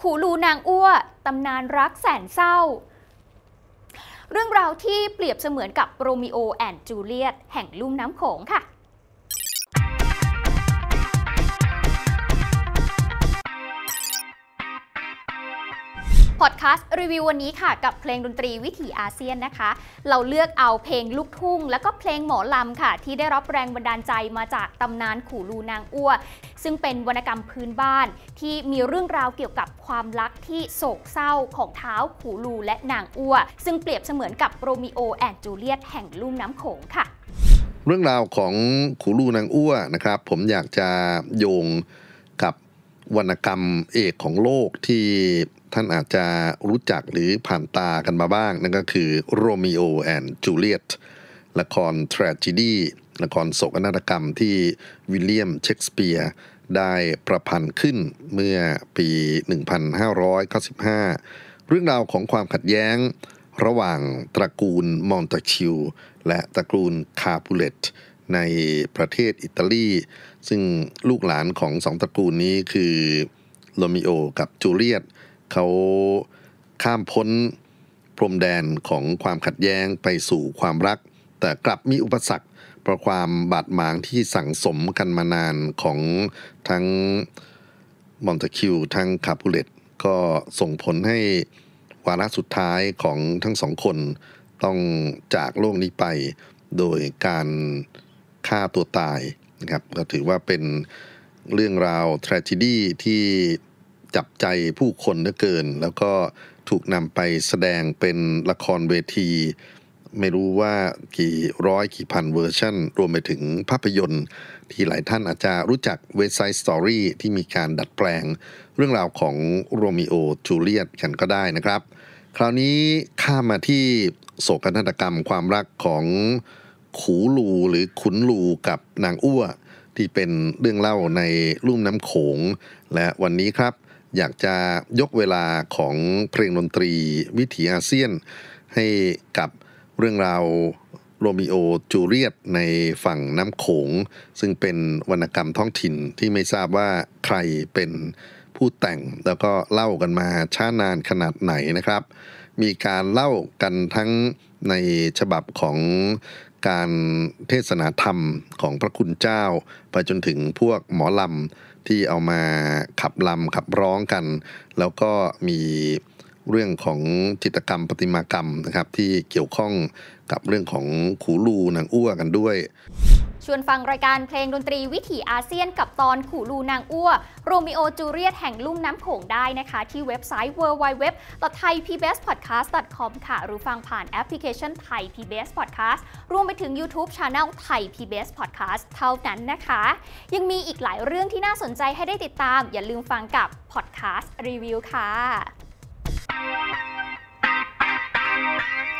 ขูลูนางอ้ว ตำนานรักแสนเศร้า เรื่องราวที่เปรียบเสมือนกับโรมิโอแอนด์จูเลียตแห่งลุ่มน้ำโขงค่ะพอดแคสต์รีวิววันนี้ค่ะกับเพลงดนตรีวิถีอาเซียนนะคะ เราเลือกเอาเพลงลูกทุ่งและก็เพลงหมอลำค่ะ ที่ได้รับแรงบันดาลใจมาจากตำนานขู่ลูนางอ้ว ซึ่งเป็นวรรณกรรมพื้นบ้าน ที่มีเรื่องราวเกี่ยวกับความรักที่โศกเศร้าของเท้าขู่ลูและนางอ้ว ซึ่งเปรียบเสมือนกับโรมิโอแอนด์จูเลียตแห่งลุ่มน้ำโขงค่ะ เรื่องราวของขู่ลูนางอ้วนะครับผมอยากจะโยงกับวรรณกรรมเอกของโลกที่ท่านอาจจะรู้จักหรือผ่านตากันมาบ้าง นั่นก็คือโรมิโอแอนด์จูเลียตละครทรจ e d ละครโศกนาฏกรรมที่วิลเลียมเชกสเปียร์ได้ประพันธ์ขึ้นเมื่อปี 1595 เรื่องราวของความขัดแย้งระหว่างตระกูลมอนตาชิวและตระกูลคาปูเลตในประเทศอิตาลี ซึ่งลูกหลานของสองตระกูลนี้คือโรมิโอ กับจูเลียตเขาข้ามพ้นพรมแดนของความขัดแย้งไปสู่ความรัก แต่กลับมีอุปสรรคเพราะความบาดหมางที่สั่งสมกันมานานของทั้ง มอนตคิว ทั้งคาปูเลตก็ส่งผลให้ วาระสุดท้ายของทั้งสองคน ต้องจากโลกนี้ไป โดยการฆ่าตัวตายนะครับก็ถือว่าเป็นเรื่องราวทร a g e d y ที่จับใจผู้คนเหลือเกิน แล้วก็ถูกนำไปแสดงเป็นละครเวที ไม่รู้ว่ากี่ร้อยกี่พันเวอร์ชันรวมไปถึงภาพยนตร์ ที่หลายท่านอาจจะรู้จักเวบไซต์สตอรี่ที่มีการดัดแปลงเรื่องราวของโรมิโอจูเลียตกันก็ได้นะครับ คราวนี้ข้ามาที่โศกนาฏกรรมความรักของขูลูหรือขุนลูกับนางอ้ว ที่เป็นเรื่องเล่าในรุ่มน้ำโขง และวันนี้ครับอยากจะยกเวลาของเพลงดนตรีวิถีอาเซียนให้กับเรื่องราวโรมิโอจูเลียตในฝั่งน้ำโขง ซึ่งเป็นวรรณกรรมท้องถิ่นที่ไม่ทราบว่าใครเป็นผู้แต่ง แล้วก็เล่ากันมาช้านานขนาดไหนนะครับ มีการเล่ากันทั้งในฉบับของการเทศนาธรรมของพระคุณเจ้า ไปจนถึงพวกหมอลำ ที่เอามาขับลำ ขับร้องกัน แล้วก็มีเรื่องของจิตกรรม ปฏิมากรรมนะครับ ที่เกี่ยวข้องกับเรื่องของขูลูนางอ้วกันด้วยชวนฟังรายการเพลงดนตรีวิถีอาเซียนกับตอนขู่ลูนางอ้วโรมิโอจูเลียตแห่งลุ่มน้ำโขงได้นะคะ ที่เว็บไซต์ www.thaipbspodcast.com ค่ะ หรือฟังผ่านแอปพลิเคชันไทย PBS Podcast รวมไปถึง YouTube Channel ไทย PBS Podcast เท่านั้นนะคะ ยังมีอีกหลายเรื่องที่น่าสนใจให้ได้ติดตามอย่าลืมฟังกับ Podcast Review ค่ะ